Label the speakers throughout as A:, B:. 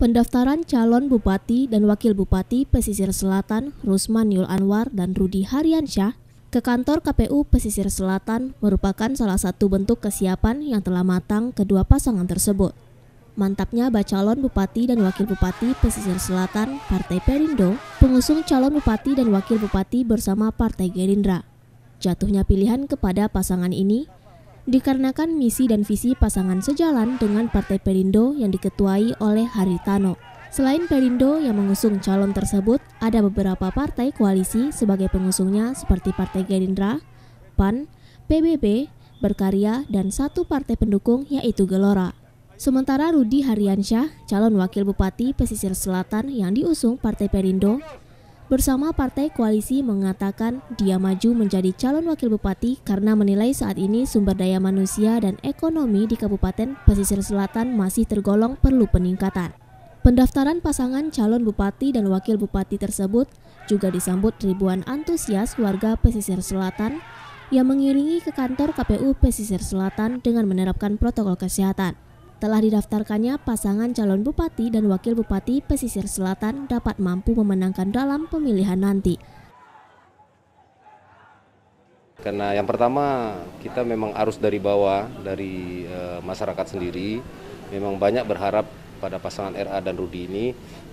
A: Pendaftaran calon bupati dan wakil bupati Pesisir Selatan Rusman Yul Anwar dan Rudi Haryansyah ke kantor KPU Pesisir Selatan merupakan salah satu bentuk kesiapan yang telah matang kedua pasangan tersebut. Mantapnya bacalon bupati dan wakil bupati Pesisir Selatan Partai Perindo pengusung calon bupati dan wakil bupati bersama Partai Gerindra. Jatuhnya pilihan kepada pasangan ini dikarenakan misi dan visi pasangan sejalan dengan Partai Perindo yang diketuai oleh Haritano. Selain Perindo yang mengusung calon tersebut, ada beberapa partai koalisi sebagai pengusungnya seperti Partai Gerindra, PAN, PBB, Berkarya, dan satu partai pendukung yaitu Gelora. Sementara Rudi Haryansyah, calon wakil bupati pesisir selatan yang diusung Partai Perindo, bersama partai koalisi mengatakan dia maju menjadi calon wakil bupati karena menilai saat ini sumber daya manusia dan ekonomi di Kabupaten Pesisir Selatan masih tergolong perlu peningkatan. Pendaftaran pasangan calon bupati dan wakil bupati tersebut juga disambut ribuan antusias warga Pesisir Selatan yang mengiringi ke kantor KPU Pesisir Selatan dengan menerapkan protokol kesehatan. Telah didaftarkannya pasangan calon bupati dan wakil bupati pesisir selatan dapat mampu memenangkan dalam pemilihan nanti.
B: Karena yang pertama kita memang arus dari bawah dari e, masyarakat sendiri memang banyak berharap pada pasangan RA dan Rudi ini,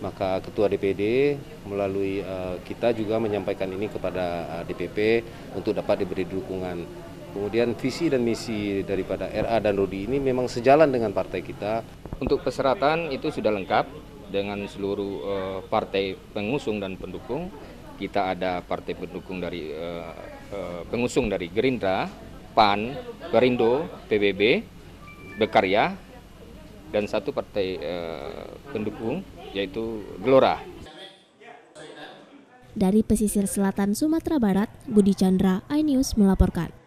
B: maka Ketua DPD melalui e, kita juga menyampaikan ini kepada e, DPP untuk dapat diberi dukungan.
C: Kemudian visi dan misi daripada RA dan Rudi ini memang sejalan dengan partai kita. Untuk peseratan itu sudah lengkap dengan seluruh uh, partai pengusung dan pendukung. Kita ada partai pendukung dari uh, uh, pengusung dari Gerindra, PAN, Perindo, PBB, Bekarya, dan satu partai uh, pendukung yaitu Gelora.
A: Dari pesisir selatan Sumatera Barat, Budi Chandra, iNews melaporkan.